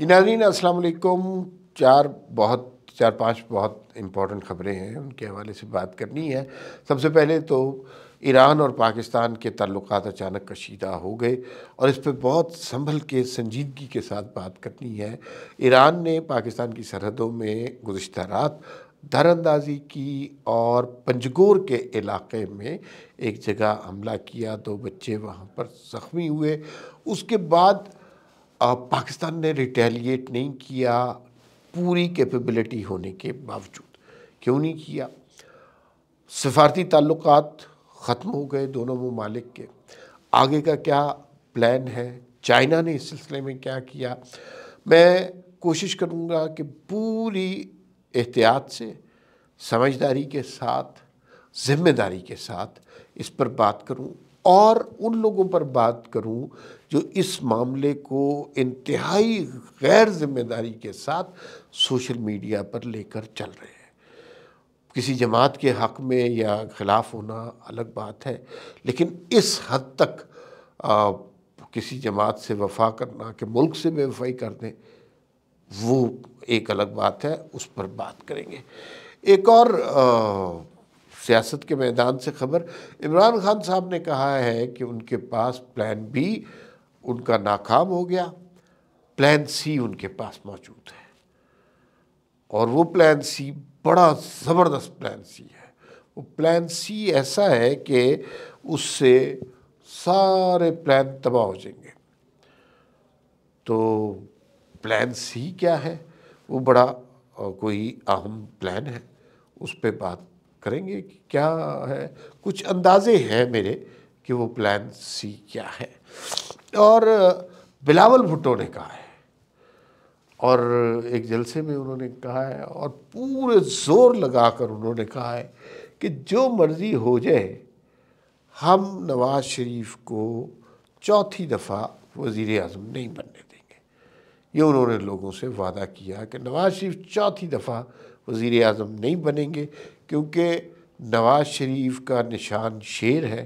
जी नाजरीन असलकुम चार बहुत चार पांच बहुत इम्पोर्टेंट खबरें हैं उनके हवाले से बात करनी है सबसे पहले तो ईरान और पाकिस्तान के तल्लु अचानक कशीदा हो गए और इस पर बहुत संभल के संजीदगी के साथ बात करनी है ईरान ने पाकिस्तान की सरहदों में गुज्त रात धरअंदाजी की और पंजगोर के इलाके में एक जगह हमला किया दो बच्चे वहाँ पर ज़ख्मी हुए उसके बाद पाकिस्तान ने रिटेलिएट नहीं किया पूरी कैपेबिलिटी होने के बावजूद क्यों नहीं किया सफारती ताल्लुक ख़त्म हो गए दोनों ममालिक के आगे का क्या प्लान है चाइना ने इस सिलसिले में क्या किया मैं कोशिश करूँगा कि पूरी एहतियात से समझदारी के साथ ज़िम्मेदारी के साथ इस पर बात करूँ और उन लोगों पर बात करूं जो इस मामले को इंतहाई गैर जिम्मेदारी के साथ सोशल मीडिया पर लेकर चल रहे हैं किसी जमात के हक़ में या ख़िलाफ़ होना अलग बात है लेकिन इस हद तक आ, किसी जमात से वफा करना कि मुल्क से बेवफाई कर दें वो एक अलग बात है उस पर बात करेंगे एक और आ, सियासत के मैदान से खबर इमरान खान साहब ने कहा है कि उनके पास प्लान बी उनका नाकाम हो गया प्लान सी उनके पास मौजूद है और वो प्लान सी बड़ा ज़बरदस्त प्लान सी है वो प्लान सी ऐसा है कि उससे सारे प्लान तबाह हो जाएंगे तो प्लान सी क्या है वो बड़ा कोई अहम प्लान है उस पर बात करेंगे कि क्या है कुछ अंदाजे हैं मेरे कि वो प्लान सी क्या है और बिलावल भुट्टो ने कहा है और एक जलसे में उन्होंने कहा है और पूरे ज़ोर लगाकर उन्होंने कहा है कि जो मर्ज़ी हो जाए हम नवाज शरीफ को चौथी दफ़ा वज़ी अजम नहीं बनने देंगे ये उन्होंने लोगों से वादा किया कि नवाज शरीफ चौथी दफ़ा वज़ी अजम नहीं बनेंगे क्योंकि नवाज शरीफ का निशान शेर है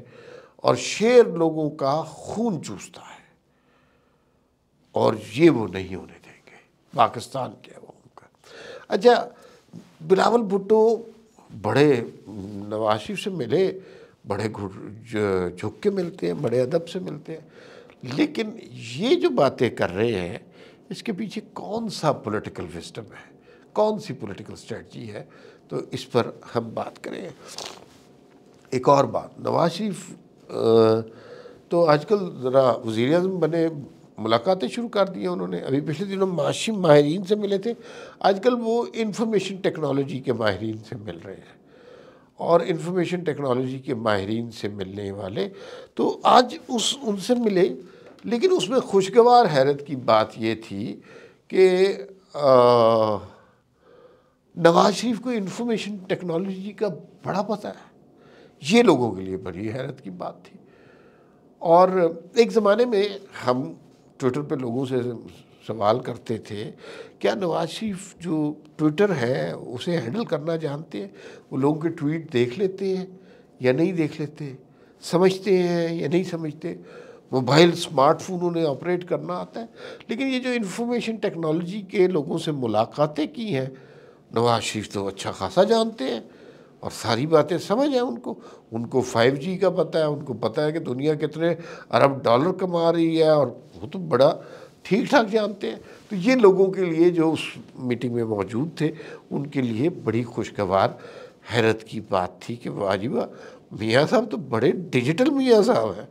और शेर लोगों का खून चूसता है और ये वो नहीं होने देंगे पाकिस्तान के अवाम का अच्छा बिलावल भुट्टो बड़े नवाज शरीफ से मिले बड़े झुक के मिलते हैं बड़े अदब से मिलते हैं लेकिन ये जो बातें कर रहे हैं इसके पीछे कौन सा पॉलिटिकल सिस्टम है कौन सी पॉलिटिकल स्ट्रेटजी है तो इस पर हम बात करें एक और बात नवाज शरीफ तो आजकल ज़रा वज़ी अजम बने मुलाकातें शुरू कर दी हैं उन्होंने अभी पिछले दिनों माशी माहरीन से मिले थे आजकल वो इंफॉर्मेशन टेक्नोलॉजी के माहरीन से मिल रहे हैं और इंफॉर्मेशन टेक्नोलॉजी के माहरीन से मिलने वाले तो आज उस उनसे मिले लेकिन उसमें खुशगवार हैरत की बात ये थी कि नवाज शरीफ को इंफॉर्मेशन टेक्नोलॉजी का बड़ा पता है ये लोगों के लिए बड़ी हैरत की बात थी और एक ज़माने में हम ट्विटर पे लोगों से सवाल करते थे क्या नवाज शरीफ जो ट्विटर है उसे हैंडल करना जानते हैं वो लोगों के ट्वीट देख लेते हैं या नहीं देख लेते समझते हैं या नहीं समझते मोबाइल स्मार्टफोन उन्हें ऑपरेट करना आता है लेकिन ये जो इन्फॉर्मेशन टेक्नोलॉजी के लोगों से मुलाकातें की हैं नवाज शरीफ तो अच्छा खासा जानते हैं और सारी बातें समझ हैं उनको उनको फाइव जी का पता है उनको पता है कि दुनिया कितने अरब डॉलर कमा रही है और वो तो बड़ा ठीक ठाक जानते हैं तो ये लोगों के लिए जो उस मीटिंग में मौजूद थे उनके लिए बड़ी खुशगवार हैरत की बात थी कि वाजिबा मियाँ साहब तो बड़े डिजिटल मियाँ साहब हैं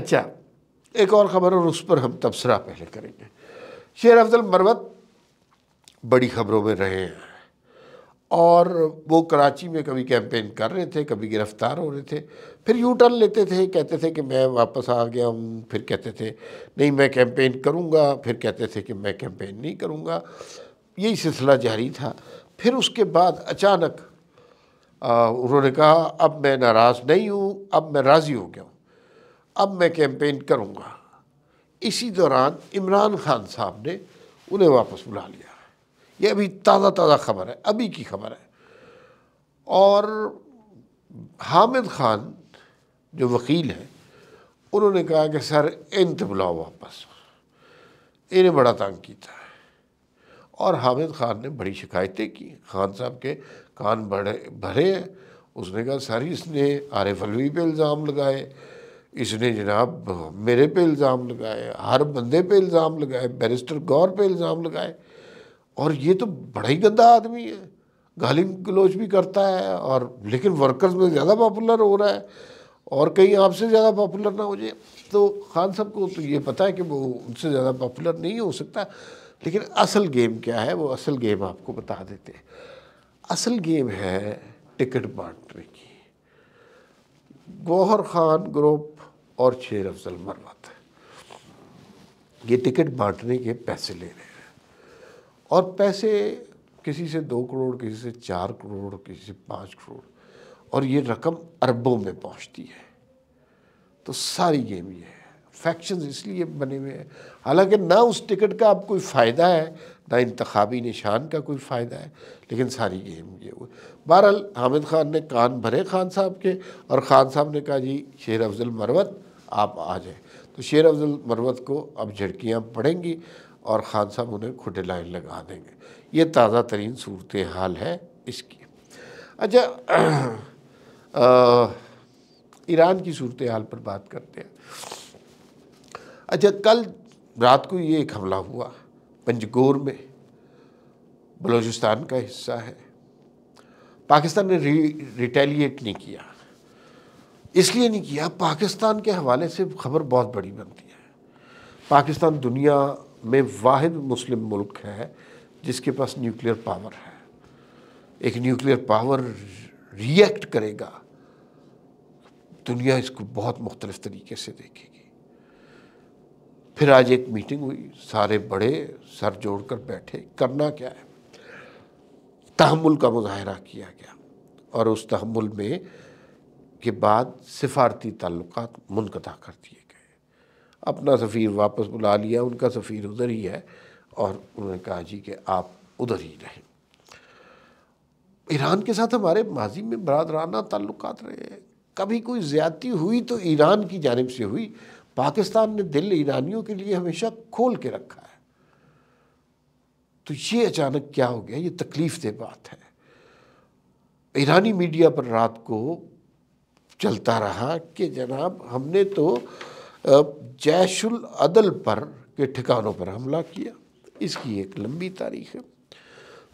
अच्छा एक और ख़बर और उस पर हम तबसरा पहले करेंगे शेर अफजल मरवत बड़ी खबरों में रहे हैं और वो कराची में कभी कैंपेन कर रहे थे कभी गिरफ्तार हो रहे थे फिर यू टर्न लेते थे कहते थे कि मैं वापस आ गया हूँ फिर कहते थे नहीं मैं कैंपेन करूँगा फिर कहते थे कि मैं कैंपेन नहीं करूँगा यही सिलसिला जारी था फिर उसके बाद अचानक उन्होंने कहा अब मैं नाराज़ नहीं हूँ अब मैं राज़ी हो गया हूँ अब मैं कैंपेन करूँगा इसी दौरान इमरान खान साहब ने उन्हें वापस बुला लिया ये अभी ताज़ा ताज़ा खबर है अभी की खबर है और हामिद खान जो वकील हैं उन्होंने कहा कि सर इन तो बुलाओ वापस इन्हें बड़ा तंग किया है और हामिद खान ने बड़ी शिकायतें की खान साहब के कान बड़े भरे हैं उसने कहा सर इसने आरिफ अलवी पे इल्ज़ाम लगाए इसने जनाब मेरे पे इल्ज़ाम लगाए हर बंदे पे इल्ज़ाम लगाए बैरिस्टर गौर पे इल्ज़ाम लगाए और ये तो बड़ा ही गंदा आदमी है गाली गलोच भी करता है और लेकिन वर्कर्स में ज़्यादा पॉपुलर हो रहा है और कहीं आपसे ज़्यादा पॉपुलर ना हो जाए तो खान साहब को तो ये पता है कि वो उनसे ज़्यादा पॉपुलर नहीं हो सकता लेकिन असल गेम क्या है वो असल गेम आपको बता देते हैं असल गेम है टिकट बांटने की गौहर खान ग्रुप और शेर अफजल मरवाता ये टिकट बांटने के पैसे ले रहे हैं और पैसे किसी से दो करोड़ किसी से चार करोड़ किसी से पाँच करोड़ और ये रकम अरबों में पहुंचती है तो सारी गेम ये है फैक्शंस इसलिए बने हुए हैं हालांकि ना उस टिकट का अब कोई फ़ायदा है ना इंतबी निशान का कोई फ़ायदा है लेकिन सारी गेम ये हुई बहरहाल हामिद ख़ान ने कान भरे खान साहब के और ख़ान साहब ने कहा जी शेर अफजल मरवत आप आ जाए तो शेर अफजल मरवत को अब झड़कियाँ पड़ेंगी और ख़ान साहब उन्हें खुटे लाइन लगा देंगे ये ताज़ा तरीन सूरत हाल है इसकी अच्छा ईरान की सूरत हाल पर बात करते हैं अच्छा कल रात को ये एक हमला हुआ पंजगोर में बलूचिस्तान का हिस्सा है पाकिस्तान ने रि, रिटेलिएट नहीं किया इसलिए नहीं किया पाकिस्तान के हवाले से खबर बहुत बड़ी बनती है पाकिस्तान दुनिया में वाद मुस्लिम मुल्क है जिसके पास न्यूक्लियर पावर है एक न्यूक्लियर पावर रिएक्ट करेगा दुनिया इसको बहुत मुख्तलिफ तरीके से देखेगी फिर आज एक मीटिंग हुई सारे बड़े सर जोड़ कर बैठे करना क्या है तहमुल का मुजाहरा किया गया और उस तहमुल में के बाद सिफारती ताल्लुक मुनकदा कर दिए अपना सफ़ीर वापस बुला लिया उनका सफ़ीर उधर ही है और उन्होंने कहा जी कि आप उधर ही रहें ईरान के साथ हमारे माजी में बरदराना ताल्लुक रहे हैं कभी कोई ज़्यादती हुई तो ईरान की जानब से हुई पाकिस्तान ने दिल ईरानियों के लिए हमेशा खोल के रखा है तो ये अचानक क्या हो गया ये तकलीफ़ दे बात है ईरानी मीडिया पर रात को चलता रहा कि जनाब हमने तो जैशुल अदल पर के ठिकानों पर हमला किया इसकी एक लंबी तारीख है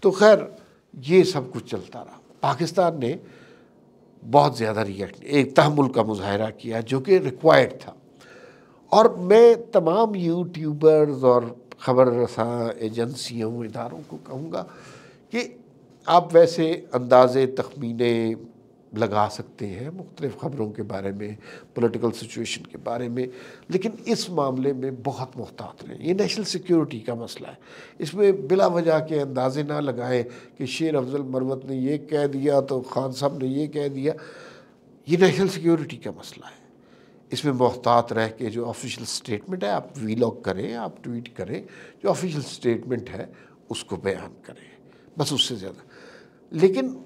तो खैर ये सब कुछ चलता रहा पाकिस्तान ने बहुत ज़्यादा रिएक्ट एक तहमुल का मुजाहरा किया जो कि रिक्वायर्ड था और मैं तमाम यूट्यूबर्स और ख़बर रसा एजेंसियों इदारों को कहूँगा कि आप वैसे अंदाज़े तखमीने लगा सकते हैं मुख्तलिफ़ ख़बरों के बारे में पोलिटिकल सिचुएशन के बारे में लेकिन इस मामले में बहुत मोहतात रहें ये नेशनल सिक्योरिटी का मसला है इसमें बिला वजह के अंदाजे ना लगाएं कि शेर अफजल मरवत ने यह कह दिया तो खान साहब ने यह कह दिया ये नेशनल सिक्योरिटी का मसला है इसमें मोहतात रह के जो ऑफिशियल स्टेटमेंट है आप वीलॉग करें आप ट्वीट करें जो ऑफिशियल स्टेटमेंट है उसको बयान करें बस उससे ज़्यादा लेकिन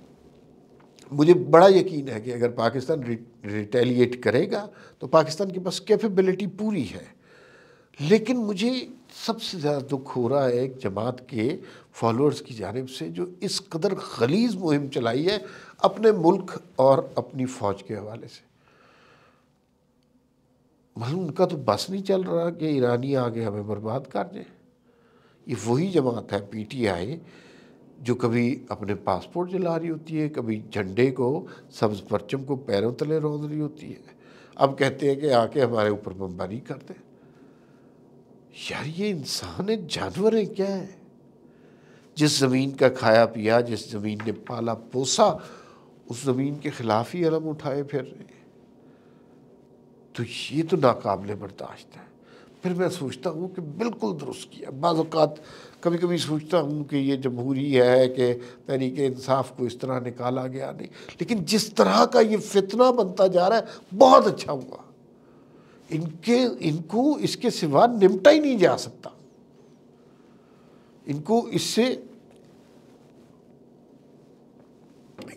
मुझे बड़ा यकीन है कि अगर पाकिस्तान रिटेलिएट करेगा तो पाकिस्तान के पास कैपेबिलिटी पूरी है लेकिन मुझे सबसे ज़्यादा दुख हो रहा है एक जमात के फॉलोअर्स की जानब से जो इस कदर खलीज मुहिम चलाई है अपने मुल्क और अपनी फ़ौज के हवाले से मतलब उनका तो बस नहीं चल रहा कि ईरानी आगे हमें बर्बाद कर दें ये वही जमात है पीटीआई जो कभी अपने पासपोर्ट जला रही होती है कभी झंडे को सब्ज परचम को पैरों तले रोंद रही होती है अब कहते हैं कि आके हमारे ऊपर बमबारी कर दे यार ये इंसान है जानवर है क्या है जिस ज़मीन का खाया पिया जिस ज़मीन ने पाला पोसा उस ज़मीन के ख़िलाफ़ ही अलम उठाए फिर रहे तो ये तो नाकाबले बर्दाश्त है फिर मैं सोचता हूँ कि बिल्कुल दुरुस्त किया बाज़ात कभी कभी सोचता हूँ कि ये जमहूरी है कि तहरीक इंसाफ को इस तरह निकाला गया नहीं लेकिन जिस तरह का ये फितना बनता जा रहा है बहुत अच्छा हुआ इनके इनको इसके सिवा निपटा ही नहीं जा सकता इनको इससे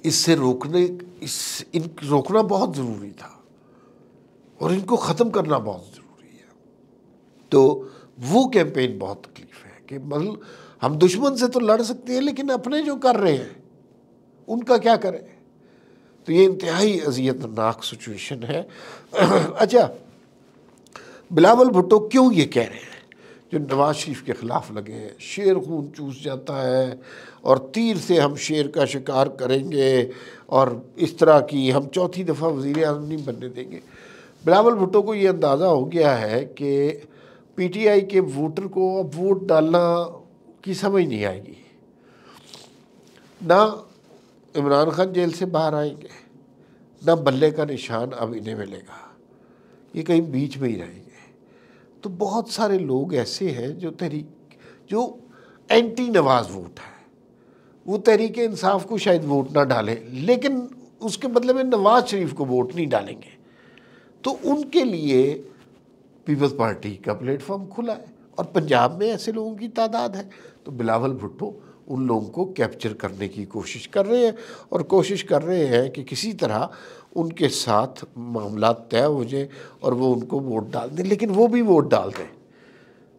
इससे रोकने इस इन रोकना बहुत ज़रूरी था और इनको ख़त्म करना बहुत ज़रूरी है तो वो कैंपेन बहुत तकलीफ है कि मतलब हम दुश्मन से तो लड़ सकते हैं लेकिन अपने जो कर रहे हैं उनका क्या करें तो ये इंतहाई अजियतनाक सिचुएशन है अच्छा बिलावल भुट्टो क्यों ये कह रहे हैं जो नवाज शरीफ के ख़िलाफ़ लगे हैं शेर खून चूस जाता है और तीर से हम शेर का शिकार करेंगे और इस तरह की हम चौथी दफ़ा वज़ी अजम नहीं बनने देंगे बिलावल भुट्टो को ये अंदाज़ा हो गया है कि पीटीआई के वोटर को अब वोट डालना की समझ नहीं आएगी ना इमरान खान जेल से बाहर आएंगे ना बल्ले का निशान अब इन्हें मिलेगा ये कहीं बीच में ही रहेंगे तो बहुत सारे लोग ऐसे हैं जो तहरीक जो एंटी नवाज वोट है वो तहरीक इंसाफ को शायद वोट ना डालें लेकिन उसके बदले मतलब में नवाज शरीफ को वोट नहीं डालेंगे तो उनके लिए पीपल्स पार्टी का प्लेटफॉर्म खुला है और पंजाब में ऐसे लोगों की तादाद है तो बिलावल भुट्टो उन लोगों को कैप्चर करने की कोशिश कर रहे हैं और कोशिश कर रहे हैं कि किसी तरह उनके साथ मामला तय हो जाए और वो उनको वोट डाल दें लेकिन वो भी वोट डाल दें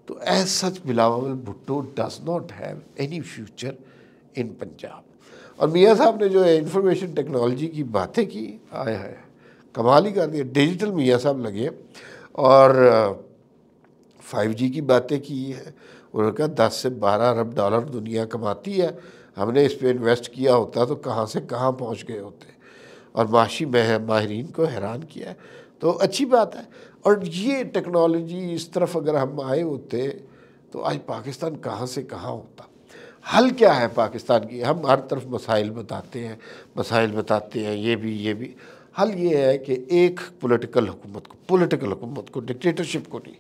तो as such Bilawal Bhutto does not have any future in Punjab और मियाँ साहब ने जो है इंफॉर्मेशन टेक्नोलॉजी की बातें की आया है कमाल ही कर दिया डिजिटल मियाँ साहब लगे और फाइव जी की बातें की है उन्होंने कहा दस से बारह अरब डॉलर दुनिया कमाती है हमने इस पर इन्वेस्ट किया होता तो कहाँ से कहाँ पहुँच गए होते और माशी मह माहरीन को हैरान किया है तो अच्छी बात है और ये टेक्नोलॉजी इस तरफ अगर हम आए होते तो आज पाकिस्तान कहाँ से कहाँ होता हल क्या है पाकिस्तान की हम हर तरफ मसाइल बताते हैं मसाइल बताते हैं ये भी ये भी हल ये है कि एक पॉलिटिकल हुकूमत को पॉलिटिकल हुकूमत को डिक्टेटरशिप को नहीं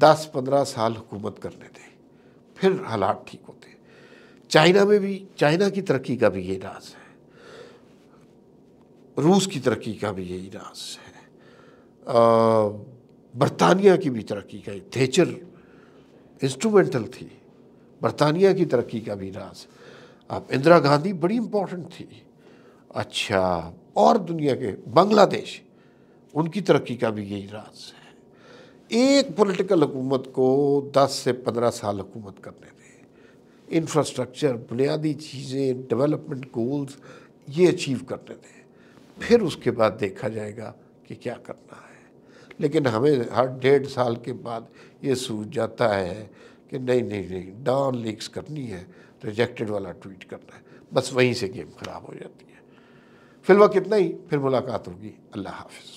दस पंद्रह साल हुकूमत करने दें फिर हालात ठीक होते चाइना में भी चाइना की तरक्की का भी यही राज है रूस की तरक्की का भी यही राज है बरतानिया की भी तरक्की का थेचर इंस्ट्रूमेंटल थी बरतानिया की तरक्की का भी राज अब इंदिरा गांधी बड़ी इंपॉर्टेंट थी अच्छा और दुनिया के बांग्लादेश उनकी तरक्की का भी यही राज है एक पॉलिटिकल हुकूमत को 10 से 15 साल हुकूमत करने दें इंफ्रास्ट्रक्चर बुनियादी चीज़ें डेवलपमेंट गोल्स ये अचीव करने दें फिर उसके बाद देखा जाएगा कि क्या करना है लेकिन हमें हर डेढ़ साल के बाद ये सूझ जाता है कि नहीं नहीं नहीं डाउन लीक्स करनी है रिजेक्टेड वाला ट्वीट करना है बस वहीं से गेम ख़राब हो जाती है कितना ही फिर मुलाकात होगी अल्लाह हाफिज़